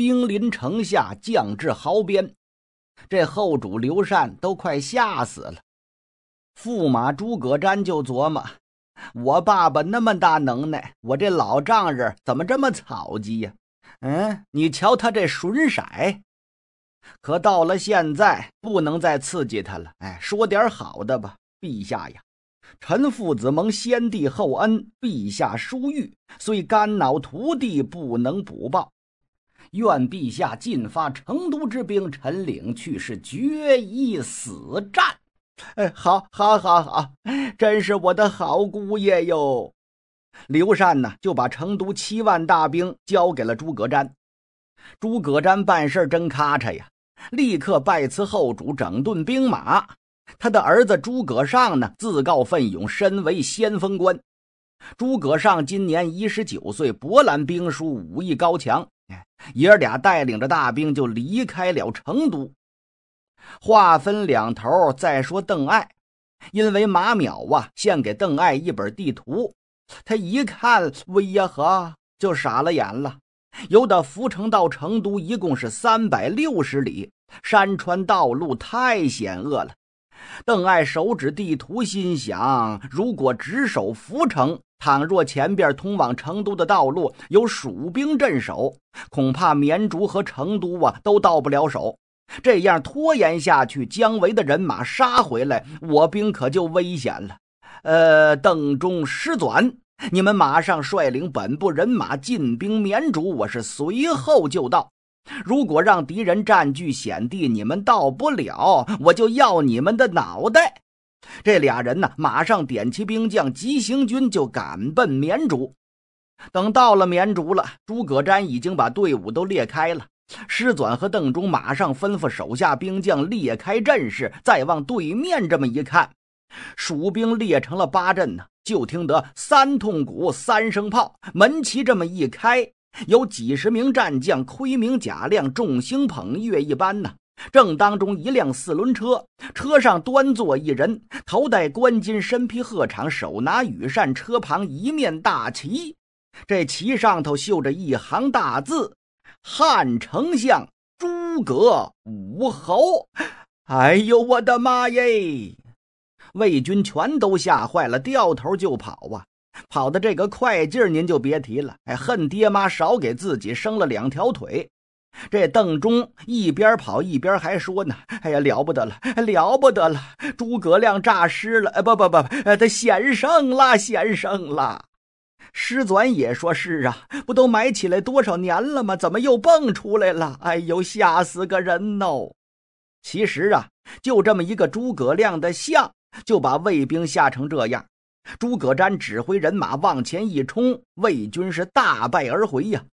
兵临城下，将至壕边，这后主刘禅都快吓死了。驸马诸葛瞻就琢磨：我爸爸那么大能耐，我这老丈人怎么这么草鸡呀？嗯，你瞧他这损色。可到了现在，不能再刺激他了。哎，说点好的吧，陛下呀，臣父子蒙先帝厚恩，陛下殊遇，虽肝脑涂地，不能不报。愿陛下进发成都之兵，陈领去是决一死战。哎，好，好，好，好，真是我的好姑爷哟！刘禅呢，就把成都七万大兵交给了诸葛瞻。诸葛瞻办事真咔嚓呀，立刻拜辞后主，整顿兵马。他的儿子诸葛尚呢，自告奋勇，身为先锋官。诸葛尚今年一十九岁，博览兵书，武艺高强。爷儿俩带领着大兵就离开了成都，话分两头。再说邓艾，因为马邈啊献给邓艾一本地图，他一看，哎呀呵，就傻了眼了。由得涪城到成都一共是三百六十里，山川道路太险恶了。邓艾手指地图，心想：如果只守涪城，倘若前边通往成都的道路有蜀兵镇守，恐怕绵竹和成都啊都到不了手。这样拖延下去，姜维的人马杀回来，我兵可就危险了。呃，邓忠、失转，你们马上率领本部人马进兵绵竹，我是随后就到。如果让敌人占据险地，你们到不了，我就要你们的脑袋。这俩人呢，马上点齐兵将，急行军就赶奔绵竹。等到了绵竹了，诸葛瞻已经把队伍都列开了。师纂和邓忠马上吩咐手下兵将列开阵势，再往对面这么一看，蜀兵列成了八阵呢。就听得三通鼓，三声炮，门旗这么一开，有几十名战将盔明甲亮，众星捧月一般呢。正当中一辆四轮车，车上端坐一人，头戴冠巾，身披鹤氅，手拿羽扇。车旁一面大旗，这旗上头绣着一行大字：“汉丞相诸葛武侯。”哎呦，我的妈耶！魏军全都吓坏了，掉头就跑啊！跑的这个快劲儿，您就别提了。哎，恨爹妈少给自己生了两条腿。这邓忠一边跑一边还说呢：“哎呀，了不得了，了不得了！诸葛亮诈尸了！哎，不不不不，呃，他险胜了，险胜了！”师转也说是啊，不都埋起来多少年了吗？怎么又蹦出来了？哎呦，吓死个人喏！其实啊，就这么一个诸葛亮的像，就把魏兵吓成这样。诸葛瞻指挥人马往前一冲，魏军是大败而回呀。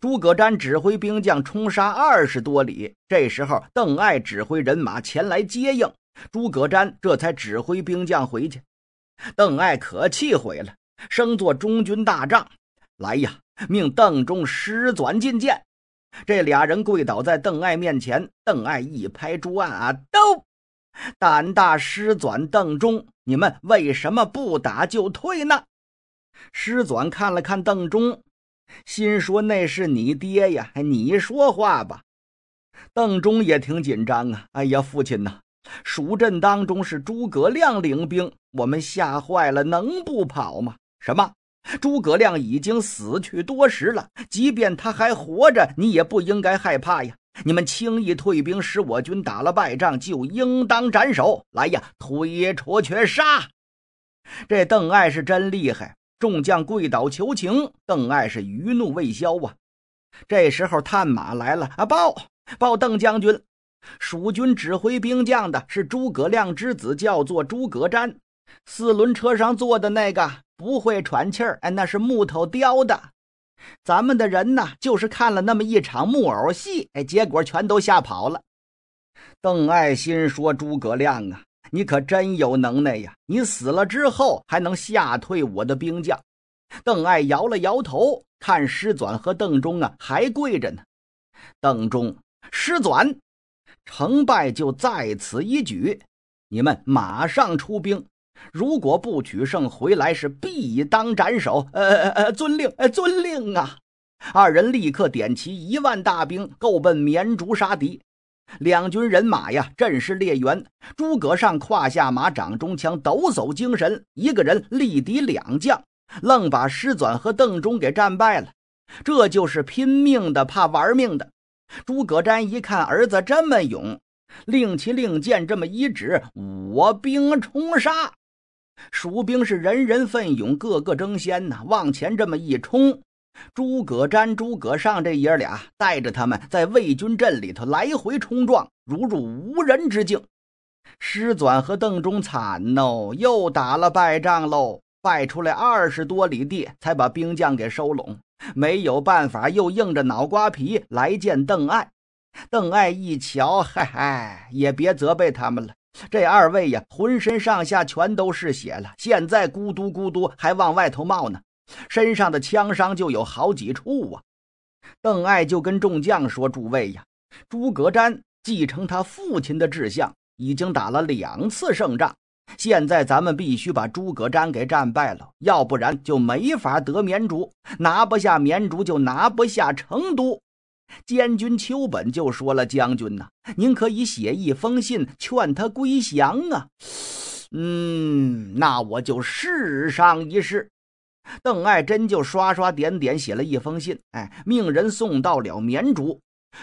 诸葛瞻指挥兵将冲杀二十多里，这时候邓艾指挥人马前来接应，诸葛瞻这才指挥兵将回去。邓艾可气毁了，升作中军大帐，来呀，命邓忠、师转进见。这俩人跪倒在邓艾面前，邓艾一拍桌案啊，都胆大师转邓忠，你们为什么不打就退呢？师转看了看邓忠。心说那是你爹呀，你说话吧。邓忠也挺紧张啊。哎呀，父亲呐，蜀阵当中是诸葛亮领兵，我们吓坏了，能不跑吗？什么？诸葛亮已经死去多时了。即便他还活着，你也不应该害怕呀。你们轻易退兵，使我军打了败仗，就应当斩首。来呀，推戳全杀！这邓艾是真厉害。众将跪倒求情，邓艾是余怒未消啊！这时候探马来了啊，报报邓将军，蜀军指挥兵将的是诸葛亮之子，叫做诸葛瞻。四轮车上坐的那个不会喘气儿，哎，那是木头雕的。咱们的人呢，就是看了那么一场木偶戏，哎，结果全都吓跑了。邓艾心说：诸葛亮啊！你可真有能耐呀！你死了之后还能吓退我的兵将。邓艾摇了摇头，看师转和邓忠啊，还跪着呢。邓忠、师转，成败就在此一举。你们马上出兵，如果不取胜，回来是必当斩首。呃呃，呃，遵令，呃、遵令啊！二人立刻点齐一万大兵，够奔绵竹杀敌。两军人马呀，阵势列严。诸葛尚胯下马，掌中枪，抖擞精神，一个人力敌两将，愣把师纂和邓忠给战败了。这就是拼命的，怕玩命的。诸葛瞻一看儿子这么勇，令其令箭这么一指，我兵冲杀。蜀兵是人人奋勇，个个争先呐，往前这么一冲。诸葛瞻、诸葛尚这爷俩带着他们在魏军阵里头来回冲撞，如入无人之境。师纂和邓忠惨喽，又打了败仗喽，败出来二十多里地，才把兵将给收拢。没有办法，又硬着脑瓜皮来见邓艾。邓艾一瞧，嗨嗨，也别责备他们了，这二位呀，浑身上下全都是血了，现在咕嘟咕嘟还往外头冒呢。身上的枪伤就有好几处啊！邓艾就跟众将说：“诸位呀，诸葛瞻继承他父亲的志向，已经打了两次胜仗。现在咱们必须把诸葛瞻给战败了，要不然就没法得绵竹，拿不下绵竹，就拿不下成都。”监军丘本就说了：“将军呐，您可以写一封信劝他归降啊。”“嗯，那我就试上一试。”邓艾真就刷刷点点写了一封信，哎，命人送到了绵竹。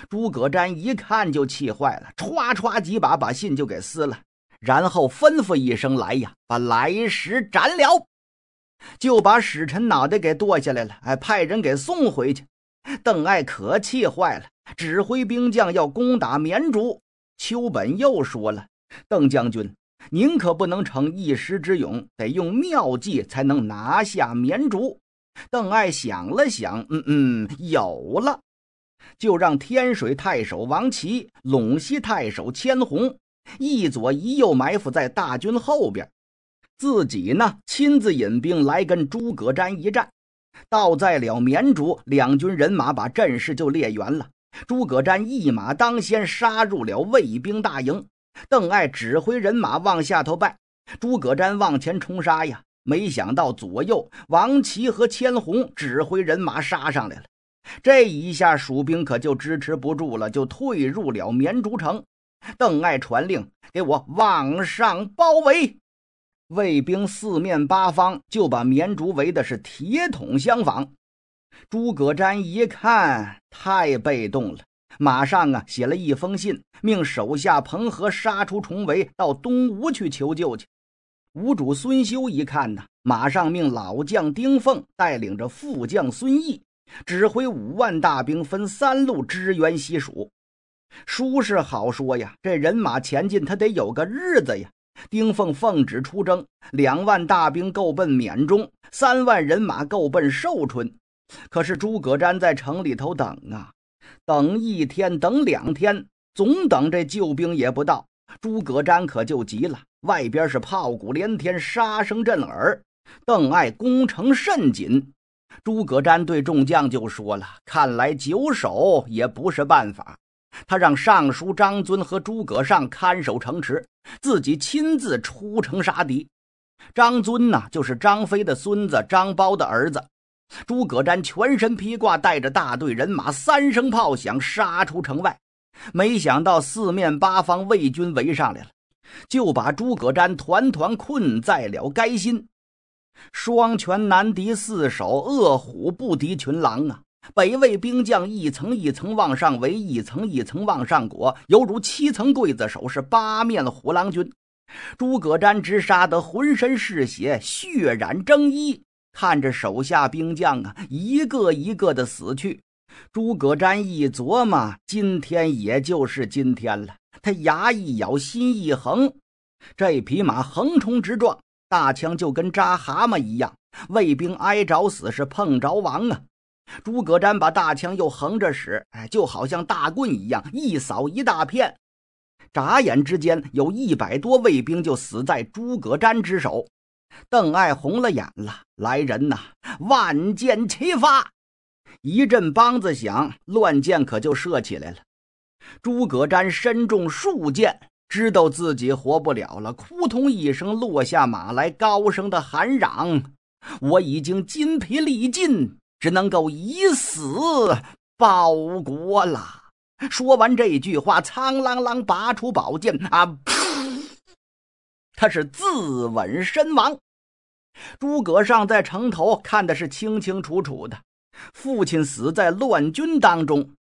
诸葛瞻一看就气坏了，歘歘几把把信就给撕了，然后吩咐一声来呀，把来使斩了，就把使臣脑袋给剁下来了，哎，派人给送回去。邓艾可气坏了，指挥兵将要攻打绵竹。秋本又说了，邓将军。您可不能逞一时之勇，得用妙计才能拿下绵竹。邓艾想了想，嗯嗯，有了，就让天水太守王齐、陇西太守千红一左一右埋伏在大军后边，自己呢亲自引兵来跟诸葛瞻一战。到在了绵竹，两军人马把阵势就列圆了。诸葛瞻一马当先杀入了魏兵大营。邓艾指挥人马往下头败，诸葛瞻往前冲杀呀，没想到左右王颀和千红指挥人马杀上来了，这一下蜀兵可就支持不住了，就退入了绵竹城。邓艾传令，给我往上包围，卫兵四面八方就把绵竹围的是铁桶相仿。诸葛瞻一看，太被动了。马上啊，写了一封信，命手下彭和杀出重围，到东吴去求救去。吴主孙修一看呐，马上命老将丁奉带领着副将孙毅，指挥五万大兵分三路支援西蜀。书是好说呀，这人马前进他得有个日子呀。丁奉奉旨出征，两万大兵够奔缅中，三万人马够奔寿春。可是诸葛瞻在城里头等啊。等一天，等两天，总等这救兵也不到，诸葛瞻可就急了。外边是炮鼓连天，杀声震耳，邓艾攻城甚紧。诸葛瞻对众将就说了：“看来久守也不是办法。”他让尚书张遵和诸葛尚看守城池，自己亲自出城杀敌。张遵呢，就是张飞的孙子张苞的儿子。诸葛瞻全身披挂，带着大队人马，三声炮响，杀出城外。没想到四面八方魏军围上来了，就把诸葛瞻团团困在了该心。双拳难敌四手，恶虎不敌群狼啊！北魏兵将一层一层往上围，一层一层往上裹，犹如七层刽子手，是八面虎狼军。诸葛瞻直杀得浑身是血，血染征衣。看着手下兵将啊，一个一个的死去，诸葛瞻一琢磨，今天也就是今天了。他牙一咬，心一横，这匹马横冲直撞，大枪就跟扎蛤蟆一样，卫兵挨着死是碰着亡啊。诸葛瞻把大枪又横着使，哎，就好像大棍一样，一扫一大片，眨眼之间，有一百多卫兵就死在诸葛瞻之手。邓艾红了眼了，来人呐！万箭齐发，一阵梆子响，乱箭可就射起来了。诸葛瞻身中数箭，知道自己活不了了，扑通一声落下马来，高声的喊嚷：“我已经筋疲力尽，只能够以死报国了。”说完这句话，苍啷啷拔出宝剑啊！他是自刎身亡。诸葛尚在城头看的是清清楚楚的，父亲死在乱军当中，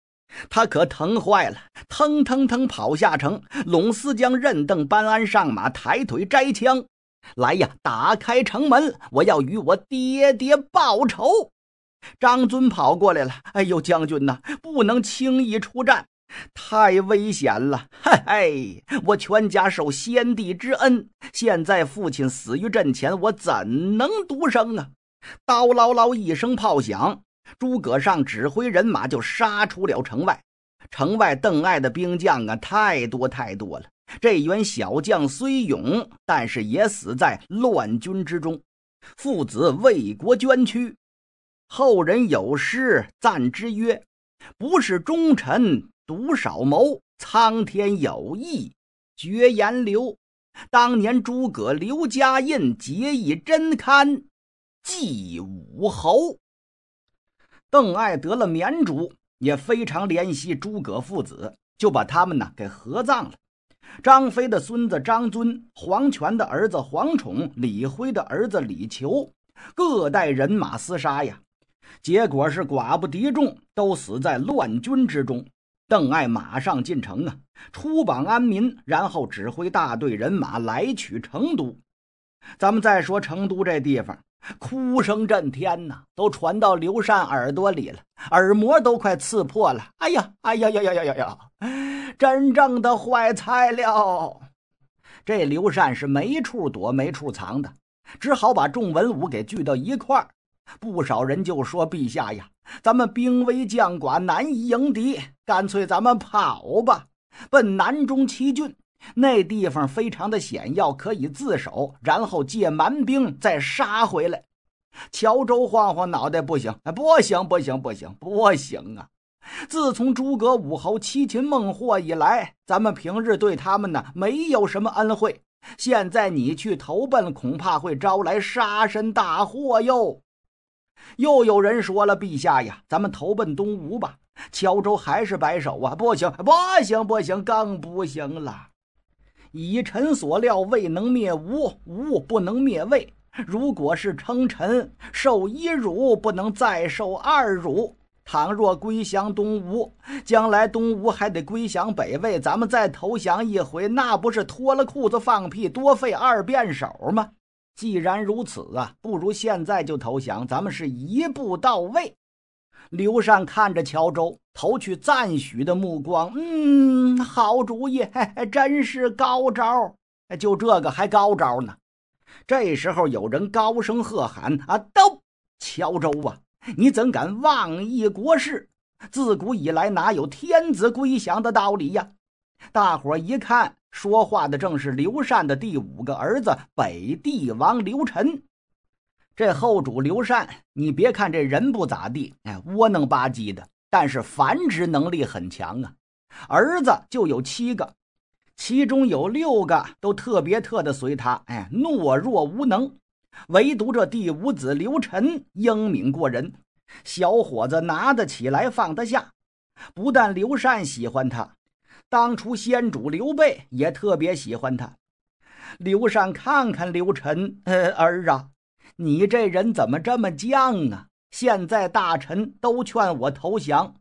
他可疼坏了，腾腾腾跑下城。陇四将任邓班安上马，抬腿摘枪，来呀，打开城门，我要与我爹爹报仇。张尊跑过来了，哎呦，将军呐，不能轻易出战。太危险了！嘿嘿，我全家受先帝之恩，现在父亲死于阵前，我怎能独生啊？刀唠唠一声炮响，诸葛尚指挥人马就杀出了城外。城外邓艾的兵将啊，太多太多了。这员小将虽勇，但是也死在乱军之中。父子为国捐躯，后人有诗赞之曰：“不是忠臣。”独少谋，苍天有意绝言流。当年诸葛刘家印结义真堪祭武侯。邓艾得了绵竹，也非常怜惜诸葛父子，就把他们呢给合葬了。张飞的孙子张尊、黄权的儿子黄宠、李恢的儿子李球，各带人马厮杀呀，结果是寡不敌众，都死在乱军之中。邓艾马上进城啊，出榜安民，然后指挥大队人马来取成都。咱们再说成都这地方，哭声震天呐，都传到刘禅耳朵里了，耳膜都快刺破了。哎呀，哎呀呀呀呀呀呀！真正的坏菜了。这刘禅是没处躲、没处藏的，只好把众文武给聚到一块儿。不少人就说：“陛下呀，咱们兵危将寡，难以迎敌，干脆咱们跑吧，奔南中七郡。那地方非常的险要，可以自守，然后借蛮兵再杀回来。”乔州晃晃脑袋：“不行，不行，不行，不行，不行啊！自从诸葛武侯七擒孟获以来，咱们平日对他们呢没有什么恩惠，现在你去投奔，恐怕会招来杀身大祸哟。”又有人说了：“陛下呀，咱们投奔东吴吧。”乔州还是摆手啊，“不行，不行，不行，更不行了。以臣所料，未能灭吴，吴不能灭魏。如果是称臣，受一辱，不能再受二辱。倘若归降东吴，将来东吴还得归降北魏，咱们再投降一回，那不是脱了裤子放屁，多费二遍手吗？”既然如此啊，不如现在就投降，咱们是一步到位。刘禅看着谯周，投去赞许的目光。嗯，好主意，真是高招。就这个还高招呢。这时候有人高声喝喊：“啊，都，乔州啊，你怎敢妄议国事？自古以来哪有天子归降的道理呀？”大伙一看。说话的正是刘禅的第五个儿子北帝王刘晨。这后主刘禅，你别看这人不咋地，哎，窝囊吧唧的，但是繁殖能力很强啊，儿子就有七个，其中有六个都特别特的随他，哎，懦弱无能，唯独这第五子刘晨英明过人，小伙子拿得起来，放得下，不但刘禅喜欢他。当初先主刘备也特别喜欢他。刘禅看看刘禅，呃，儿啊，你这人怎么这么犟啊？现在大臣都劝我投降，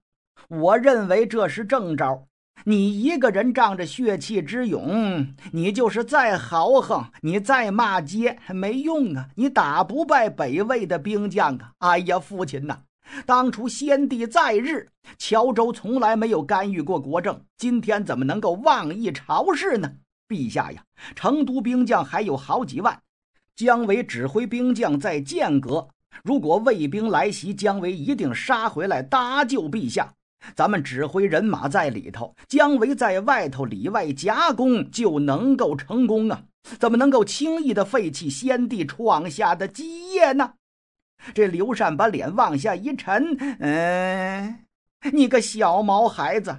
我认为这是正招。你一个人仗着血气之勇，你就是再豪横，你再骂街没用啊！你打不败北魏的兵将啊！哎呀，父亲呐！当初先帝在日，乔州从来没有干预过国政。今天怎么能够妄议朝事呢？陛下呀，成都兵将还有好几万，姜维指挥兵将在剑阁。如果魏兵来袭，姜维一定杀回来搭救陛下。咱们指挥人马在里头，姜维在外头，里外夹攻就能够成功啊！怎么能够轻易的废弃先帝创下的基业呢？这刘禅把脸往下一沉，嗯，你个小毛孩子，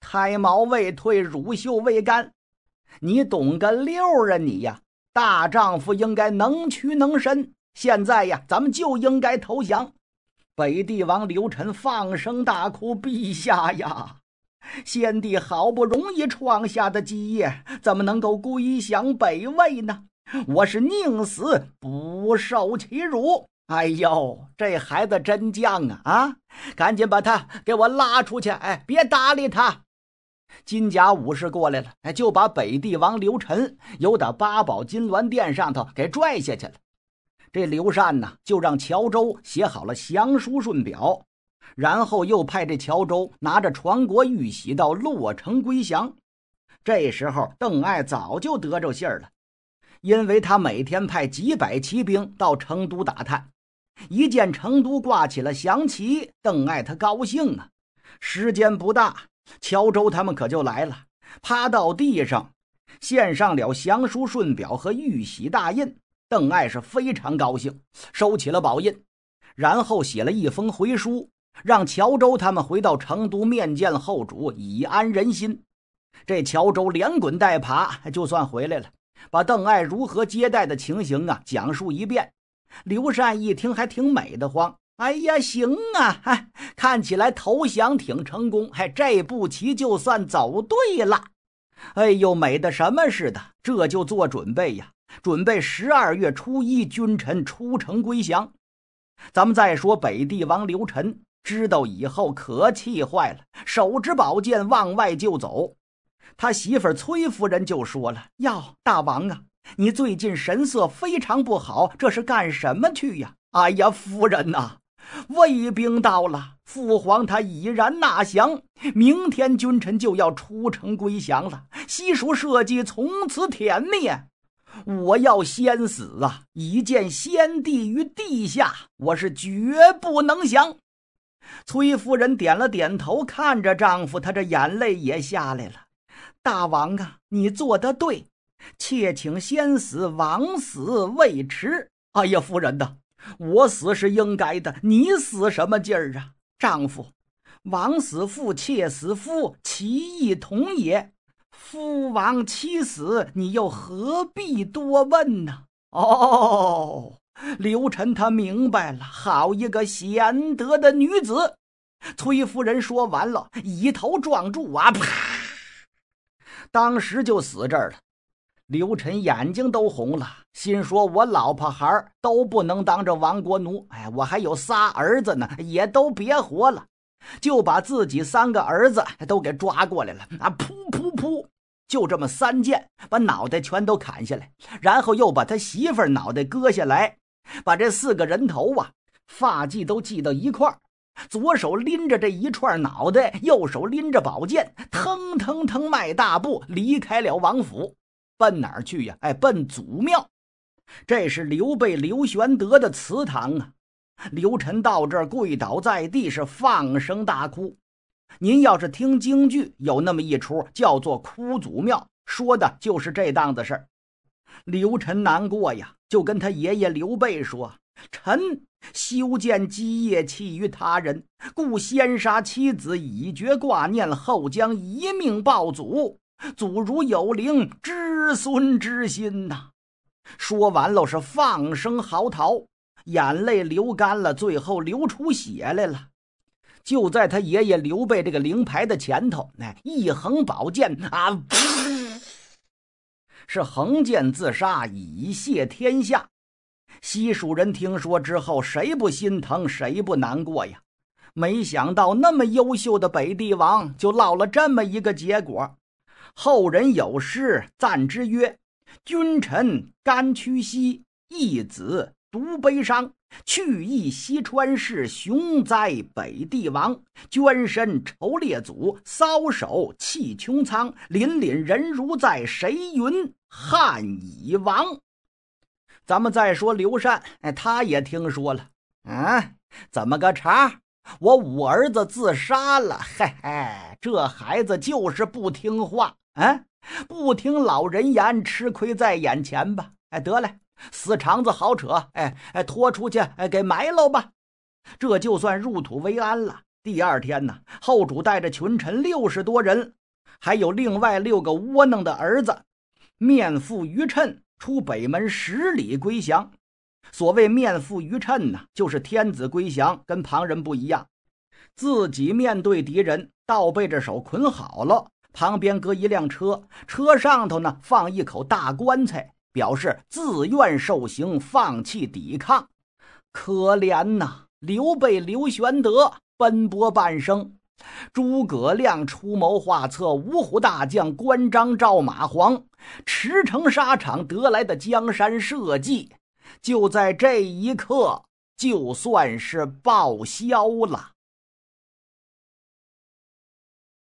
胎毛未退，乳臭未干，你懂个六啊？你呀，大丈夫应该能屈能伸。现在呀，咱们就应该投降。北帝王刘晨放声大哭：“陛下呀，先帝好不容易创下的基业，怎么能够归降北魏呢？我是宁死不受其辱。”哎呦，这孩子真犟啊！啊，赶紧把他给我拉出去！哎，别搭理他。金甲武士过来了，哎，就把北帝王刘晨由打八宝金銮殿上头给拽下去了。这刘禅呢，就让乔州写好了降书顺表，然后又派这乔州拿着传国玉玺到洛城归降。这时候，邓艾早就得着信儿了，因为他每天派几百骑兵到成都打探。一见成都挂起了降旗，邓艾他高兴啊！时间不大，乔州他们可就来了，趴到地上献上了降书、顺表和玉玺大印。邓艾是非常高兴，收起了宝印，然后写了一封回书，让乔州他们回到成都面见后主，以安人心。这乔州连滚带爬就算回来了，把邓艾如何接待的情形啊讲述一遍。刘禅一听，还挺美的慌。哎呀，行啊！嗨，看起来投降挺成功，还这步棋就算走对了。哎呦，美的什么似的！这就做准备呀，准备十二月初一，君臣出城归降。咱们再说北帝王刘晨知道以后可气坏了，手执宝剑往外就走。他媳妇崔夫人就说了：“要大王啊！”你最近神色非常不好，这是干什么去呀？哎呀，夫人呐，卫兵到了，父皇他已然纳降，明天君臣就要出城归降了，西蜀社稷从此殄灭。我要先死啊，一见先帝于地下，我是绝不能降。崔夫人点了点头，看着丈夫，她这眼泪也下来了。大王啊，你做得对。妾请先死，枉死未迟。哎呀，夫人呐，我死是应该的，你死什么劲儿啊？丈夫，枉死妇，妾死夫，其义同也。夫亡妻死，你又何必多问呢？哦，刘晨他明白了，好一个贤德的女子。崔夫人说完了，一头撞柱啊，啪！当时就死这儿了。刘晨眼睛都红了，心说：“我老婆孩都不能当这亡国奴，哎，我还有仨儿子呢，也都别活了，就把自己三个儿子都给抓过来了啊！噗噗噗，就这么三剑，把脑袋全都砍下来，然后又把他媳妇儿脑袋割下来，把这四个人头啊发髻都系到一块儿，左手拎着这一串脑袋，右手拎着宝剑，腾腾腾迈大步离开了王府。”奔哪儿去呀？哎，奔祖庙，这是刘备刘玄德的祠堂啊！刘晨到这儿跪倒在地，是放声大哭。您要是听京剧，有那么一出叫做“哭祖庙”，说的就是这档子事儿。刘晨难过呀，就跟他爷爷刘备说：“臣修建基业，弃于他人，故先杀妻子以绝挂念，后将一命报祖。”祖如有灵，知孙之心呐！说完了，是放声嚎啕，眼泪流干了，最后流出血来了。就在他爷爷刘备这个灵牌的前头，那一横宝剑啊，是横剑自杀以谢天下。西蜀人听说之后，谁不心疼，谁不难过呀？没想到那么优秀的北帝王，就落了这么一个结果。后人有诗赞之曰：“君臣甘屈膝，义子独悲伤。去意西川市，雄哉北地王。捐身酬列祖，搔首泣穹苍。凛凛人如在，谁云汉已亡？”咱们再说刘禅，哎，他也听说了，啊，怎么个茬？我五儿子自杀了，嘿嘿，这孩子就是不听话。啊！不听老人言，吃亏在眼前吧。哎，得嘞，死肠子好扯。哎哎，拖出去，哎，给埋了吧。这就算入土为安了。第二天呢，后主带着群臣六十多人，还有另外六个窝囊的儿子，面缚余趁，出北门十里归降。所谓面缚余趁呢，就是天子归降，跟旁人不一样，自己面对敌人，倒背着手捆好了。旁边搁一辆车，车上头呢放一口大棺材，表示自愿受刑、放弃抵抗。可怜呐，刘备、刘玄德奔波半生，诸葛亮出谋划策，五虎大将关张赵马黄，驰骋沙场得来的江山社稷，就在这一刻，就算是报销了。